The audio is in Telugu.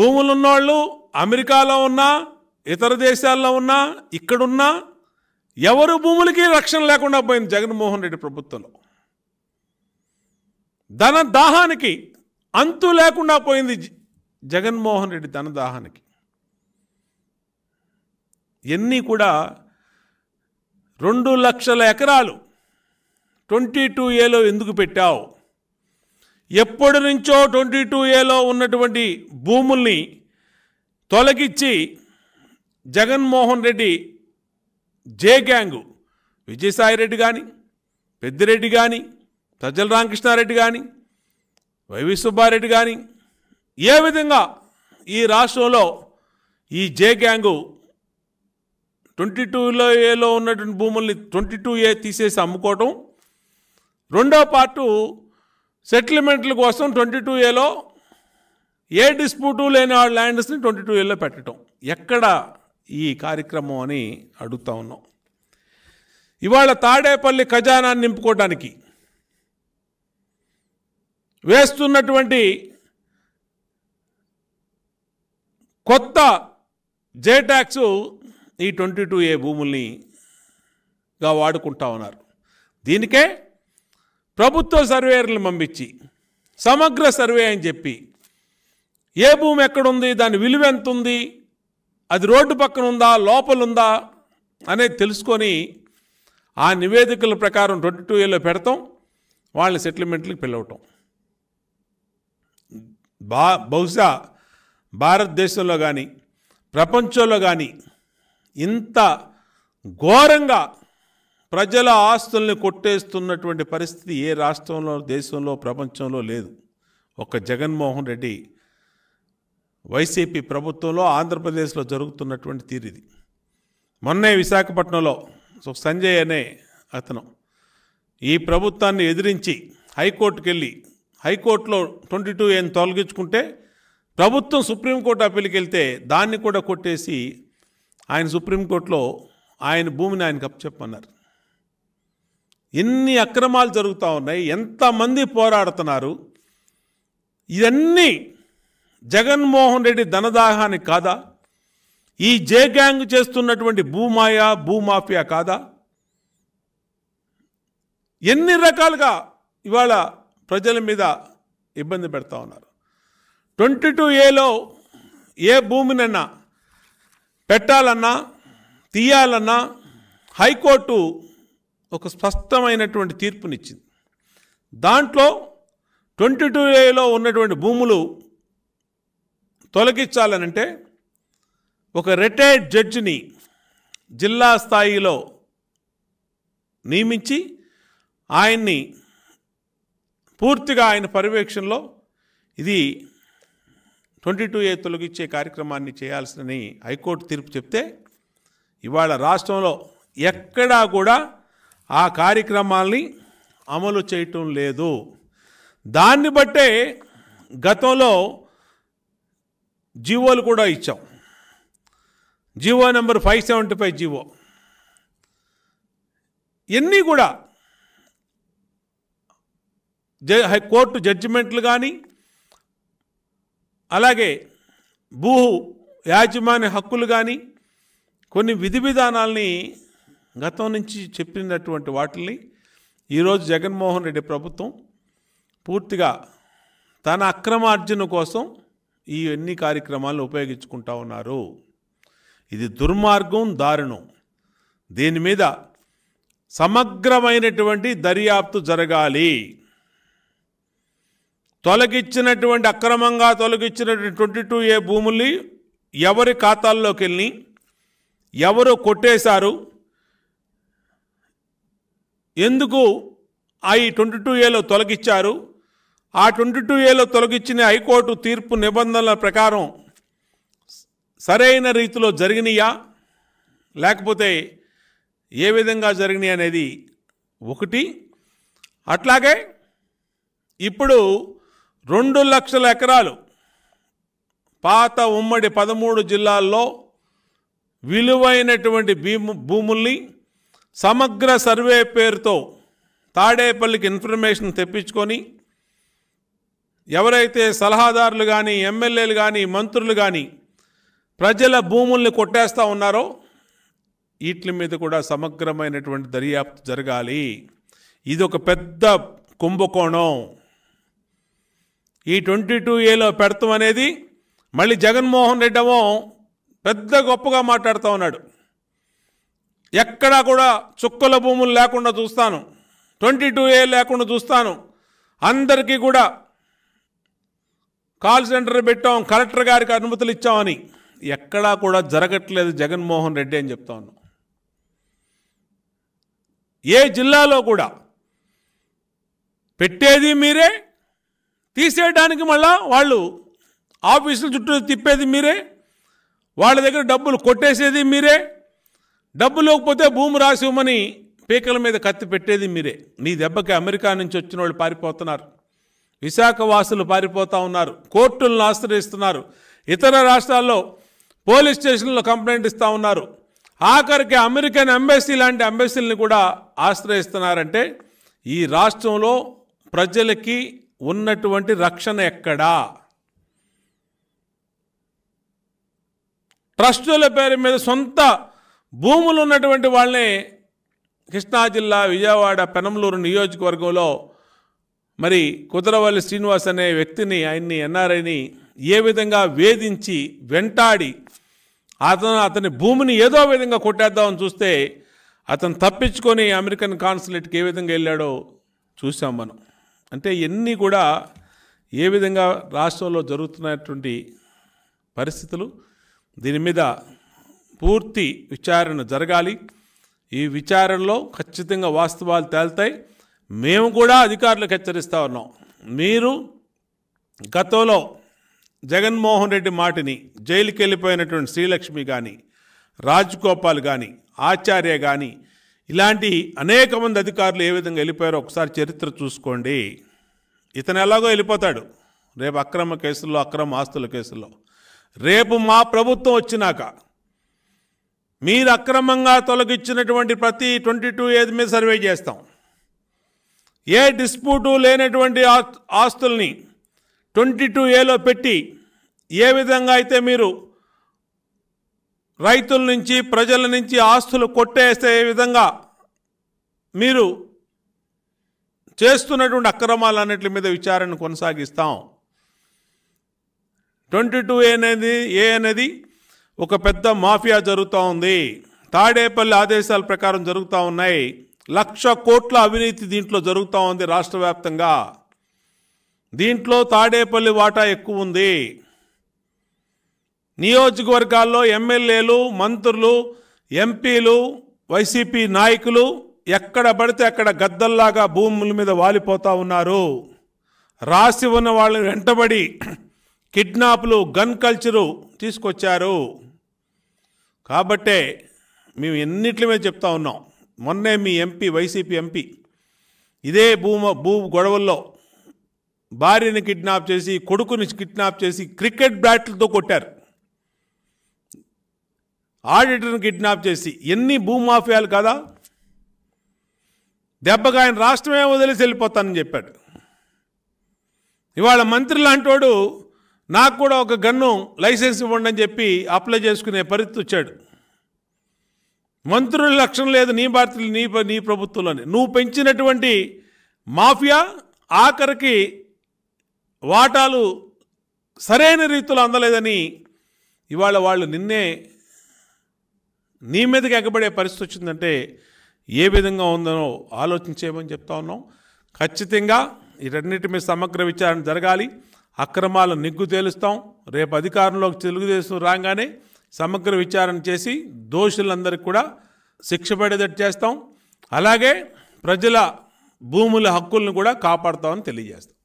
భూములు ఉన్నవాళ్ళు అమెరికాలో ఉన్నా ఇతర దేశాల్లో ఉన్నా ఇక్కడున్నా ఎవరు భూములకి రక్షణ లేకుండా పోయింది జగన్మోహన్ రెడ్డి ప్రభుత్వంలో ధన దాహానికి అంతు లేకుండా పోయింది జగన్మోహన్ రెడ్డి ధన దాహానికి ఎన్ని కూడా రెండు లక్షల ఎకరాలు ట్వంటీ టూ ఏలో ఎందుకు పెట్టావు ఎప్పటి నుంచో ట్వంటీ టూ ఏలో ఉన్నటువంటి భూముల్ని తొలగిచ్చి జగన్మోహన్ రెడ్డి జే గ్యాంగు విజయసాయిరెడ్డి కానీ పెద్దిరెడ్డి కానీ సజ్జల రామకృష్ణారెడ్డి కానీ వైవి సుబ్బారెడ్డి కానీ ఏ విధంగా ఈ రాష్ట్రంలో ఈ జే గ్యాంగు ట్వంటీ టూలో ఏలో ఉన్నటువంటి భూముల్ని ట్వంటీ టూ ఏ తీసేసి అమ్ముకోవటం రెండో పార్టు సెటిల్మెంట్ల కోసం ట్వంటీ టూ ఏలో ఏ డిస్ప్యూటు లేని ఆ ల్యాండ్స్ని ట్వంటీ టూ ఏలో పెట్టడం ఎక్కడ ఈ కార్యక్రమం అని అడుగుతా ఉన్నాం ఇవాళ తాడేపల్లి ఖజానాన్ని నింపుకోవడానికి వేస్తున్నటువంటి కొత్త జే ట్యాక్స్ ఈ ట్వంటీ టూ ఏ భూముల్నిగా వాడుకుంటా ఉన్నారు దీనికే ప్రభుత్వ సర్వేర్లు పంపించి సమగ్ర సర్వే అని చెప్పి ఏ భూమి ఎక్కడుంది దాని విలువ ఎంత ఉంది అది రోడ్డు పక్కన ఉందా లోపలుందా అనేది తెలుసుకొని ఆ నివేదికల ప్రకారం ట్వంటీ టూ ఏలో పెడతాం వాళ్ళని సెటిల్మెంట్లకు పిలవటం బా బహుశా భారతదేశంలో కానీ ప్రపంచంలో కానీ ఇంత ఘోరంగా ప్రజల ఆస్తుల్ని కొట్టేస్తున్నటువంటి పరిస్థితి ఏ రాష్ట్రంలో దేశంలో ప్రపంచంలో లేదు ఒక జగన్మోహన్ రెడ్డి వైసీపీ ప్రభుత్వంలో ఆంధ్రప్రదేశ్లో జరుగుతున్నటువంటి తీరిది మొన్నే విశాఖపట్నంలో సంజయ్ అనే అతను ఈ ప్రభుత్వాన్ని ఎదిరించి హైకోర్టుకు వెళ్ళి హైకోర్టులో ట్వంటీ టూ ఏం తొలగించుకుంటే ప్రభుత్వం సుప్రీంకోర్టు అప్పీల్కి వెళ్తే దాన్ని కూడా కొట్టేసి ఆయన సుప్రీంకోర్టులో ఆయన భూమిని ఆయనకు అప్పచెప్పమన్నారు ఎన్ని అక్రమాలు జరుగుతూ ఉన్నాయి ఎంతమంది పోరాడుతున్నారు ఇవన్నీ జగన్మోహన్ రెడ్డి ధనదాహానికి కాదా ఈ జే గ్యాంగ్ చేస్తున్నటువంటి భూమాయా భూమాఫియా కాదా ఎన్ని రకాలుగా ఇవాళ ప్రజల మీద ఇబ్బంది పెడతా ఉన్నారు ట్వంటీ టూ ఏలో ఏ భూమినన్నా పెట్టాలన్నా తీయాలన్నా హైకోర్టు ఒక స్పష్టమైనటువంటి తీర్పునిచ్చింది దాంట్లో ట్వంటీ టూ ఏలో ఉన్నటువంటి భూములు తొలగించాలనంటే ఒక రిటైర్డ్ జడ్జిని జిల్లా స్థాయిలో నియమించి ఆయన్ని పూర్తిగా ఆయన పర్యవేక్షణలో ఇది ట్వంటీ టూ ఏ తొలగించే కార్యక్రమాన్ని చేయాల్సిందని హైకోర్టు తీర్పు చెప్తే ఇవాళ రాష్ట్రంలో ఎక్కడా కూడా ఆ కార్యక్రమాల్ని అమలు చేయటం లేదు దాన్ని బట్టే గతంలో జివోలు కూడా ఇచ్చాం GO number five seventy five GO ఇవన్నీ కూడా జ కోర్టు జడ్జిమెంట్లు కానీ అలాగే భూ యాజమాన్య హక్కులు కానీ కొన్ని విధి విధానాల్ని గతం నుంచి చెప్పినటువంటి వాటిని ఈరోజు జగన్మోహన్ రెడ్డి ప్రభుత్వం పూర్తిగా తన అక్రమార్జన కోసం ఈ ఎన్ని కార్యక్రమాలను ఉపయోగించుకుంటా ఉన్నారు ఇది దుర్మార్గం దారుణం దీని మీద సమగ్రమైనటువంటి దర్యాప్తు జరగాలి తొలగించినటువంటి అక్రమంగా తొలగించినటువంటి ట్వంటీ టూ ఏ భూముల్ని ఎవరి ఖాతాల్లోకి వెళ్ళి ఎవరు కొట్టేశారు ఎందుకు ఐ ట్వంటీ టూ ఏలో తొలగించారు ఆ ట్వంటీ టూ ఏలో తొలగించిన హైకోర్టు తీర్పు నిబంధనల ప్రకారం సరైన రీతిలో జరిగినాయా లేకపోతే ఏ విధంగా జరిగినాయి అనేది ఒకటి అట్లాగే ఇప్పుడు రెండు లక్షల ఎకరాలు పాత ఉమ్మడి పదమూడు జిల్లాల్లో విలువైనటువంటి భీము భూముల్ని సమగ్ర సర్వే పేరుతో తాడేపల్లికి ఇన్ఫర్మేషన్ తెప్పించుకొని ఎవరైతే సలహాదారులు కానీ ఎమ్మెల్యేలు కానీ మంత్రులు కానీ ప్రజల భూముల్ని కొట్టేస్తూ ఉన్నారో వీటి మీద కూడా సమగ్రమైనటువంటి దర్యాప్తు జరగాలి ఇది ఒక పెద్ద కుంభకోణం ఈ ట్వంటీ టూ ఏలో పెడతాం అనేది మళ్ళీ జగన్మోహన్ రెడ్డి పెద్ద గొప్పగా మాట్లాడుతూ ఉన్నాడు ఎక్కడా కూడా చుక్కల భూములు లేకుండా చూస్తాను ట్వంటీ టూ ఏ లేకుండా చూస్తాను అందరికీ కూడా కాల్ సెంటర్ పెట్టాం కలెక్టర్ గారికి అనుమతులు ఇచ్చామని ఎక్కడా కూడా జరగట్లేదు జగన్మోహన్ రెడ్డి అని చెప్తా ఏ జిల్లాలో కూడా పెట్టేది మీరే తీసేయడానికి మళ్ళా వాళ్ళు ఆఫీసుల చుట్టూ తిప్పేది మీరే వాళ్ళ దగ్గర డబ్బులు కొట్టేసేది మీరే డబ్బు లేకపోతే భూమి రాసి ఇవ్వమని పీకల మీద కత్తి పెట్టేది మీరే నీ దెబ్బకి అమెరికా నుంచి వచ్చిన వాళ్ళు పారిపోతున్నారు విశాఖ వాసులు పారిపోతూ ఉన్నారు కోర్టులను ఆశ్రయిస్తున్నారు ఇతర రాష్ట్రాల్లో పోలీస్ స్టేషన్లో కంప్లైంట్ ఇస్తూ ఉన్నారు ఆఖరికి అమెరికన్ ఎంబెసీ లాంటి ఎంబెసీలను కూడా ఆశ్రయిస్తున్నారంటే ఈ రాష్ట్రంలో ప్రజలకి ఉన్నటువంటి రక్షణ ఎక్కడా ట్రస్టుల పేరు మీద సొంత భూములు ఉన్నటువంటి వాళ్ళని కృష్ణా జిల్లా విజయవాడ పెనంలూరు నియోజకవర్గంలో మరి కుదరవల్లి శ్రీనివాస్ అనే వ్యక్తిని ఆయన్ని ఎన్ఆర్ఐని ఏ విధంగా వేధించి వెంటాడి అతను అతని భూమిని ఏదో విధంగా కొట్టేద్దామని చూస్తే అతను తప్పించుకొని అమెరికన్ కాన్సులేట్కి ఏ విధంగా వెళ్ళాడో చూసాం మనం అంటే ఇవన్నీ కూడా ఏ విధంగా రాష్ట్రంలో జరుగుతున్నటువంటి పరిస్థితులు దీని మీద పూర్తి విచారణ జరగాలి ఈ విచారణలో ఖచ్చితంగా వాస్తవాలు తేల్తాయి మేము కూడా అధికారులకు హెచ్చరిస్తా ఉన్నాం మీరు గతంలో జగన్మోహన్ రెడ్డి మాటిని జైలుకి వెళ్ళిపోయినటువంటి శ్రీలక్ష్మి కానీ రాజగోపాల్ కానీ ఆచార్య కానీ ఇలాంటి అనేక మంది అధికారులు ఏ విధంగా వెళ్ళిపోయారో ఒకసారి చరిత్ర చూసుకోండి ఇతను ఎలాగో వెళ్ళిపోతాడు రేపు అక్రమ కేసుల్లో అక్రమ ఆస్తుల కేసుల్లో రేపు మా ప్రభుత్వం వచ్చినాక మీరు అక్రమంగా తొలగించినటువంటి ప్రతి ట్వంటీ టూ ఏది మీద సర్వే చేస్తాం ఏ డిస్ప్యూటు లేనటువంటి ఆస్తుల్ని ట్వంటీ టూ ఏలో పెట్టి ఏ విధంగా అయితే మీరు రైతుల నుంచి ప్రజల నుంచి ఆస్తులు ఏ విధంగా మీరు చేస్తున్నటువంటి అక్రమాలన్నింటి మీద విచారణ కొనసాగిస్తాం ట్వంటీ టూ ఏ అనేది ఏ అనేది ఒక పెద్ద మాఫియా జరుగుతూ ఉంది తాడేపల్లి ఆదేశాల ప్రకారం జరుగుతూ ఉన్నాయి లక్ష కోట్ల అవినీతి దీంట్లో జరుగుతూ ఉంది రాష్ట్ర వ్యాప్తంగా దీంట్లో తాడేపల్లి వాటా ఎక్కువ ఉంది నియోజకవర్గాల్లో ఎమ్మెల్యేలు మంత్రులు ఎంపీలు వైసీపీ నాయకులు ఎక్కడ పడితే అక్కడ గద్దల్లాగా భూముల మీద వాలిపోతూ ఉన్నారు రాసి ఉన్న వాళ్ళని వెంటబడి కిడ్నాప్లు గన్ కల్చరు తీసుకొచ్చారు కాబట్టే మేము ఎన్నిట్ల మీద చెప్తా ఉన్నాం మొన్నే మీ ఎంపీ వైసీపీ ఎంపీ ఇదే భూమ భూ గొడవల్లో భార్యని కిడ్నాప్ చేసి కొడుకుని కిడ్నాప్ చేసి క్రికెట్ బ్యాట్లతో కొట్టారు ఆడిటర్ని కిడ్నాప్ చేసి ఎన్ని భూమాఫియాలు కదా దెబ్బగా ఆయన రాష్ట్రమే వదిలేసి వెళ్ళిపోతానని చెప్పాడు ఇవాళ మంత్రి లాంటి వాడు నాకు కూడా ఒక గన్ను లైసెన్స్ ఇవ్వండి అని చెప్పి అప్లై చేసుకునే పరిస్థితి వచ్చాడు మంత్రుల లక్ష్యం లేదు నీ భారతీయులు నీ నీ ప్రభుత్వంలోని నువ్వు పెంచినటువంటి మాఫియా ఆఖరికి వాటాలు సరైన రీతిలో అందలేదని ఇవాళ వాళ్ళు నిన్నే నీ మీదకి ఎగబడే పరిస్థితి వచ్చిందంటే ఏ విధంగా ఉందనో ఆలోచించేయమని చెప్తా ఉన్నాం ఖచ్చితంగా ఇటన్నిటి మీద సమగ్ర విచారణ జరగాలి అక్రమాల నిగ్గు తేలుస్తాం రేపు అధికారంలోకి తెలుగుదేశం రాగానే సమగ్ర విచారణ చేసి దోషులందరికీ కూడా శిక్ష పడేదట్టు చేస్తాం అలాగే ప్రజల భూముల హక్కులను కూడా కాపాడుతామని తెలియజేస్తాం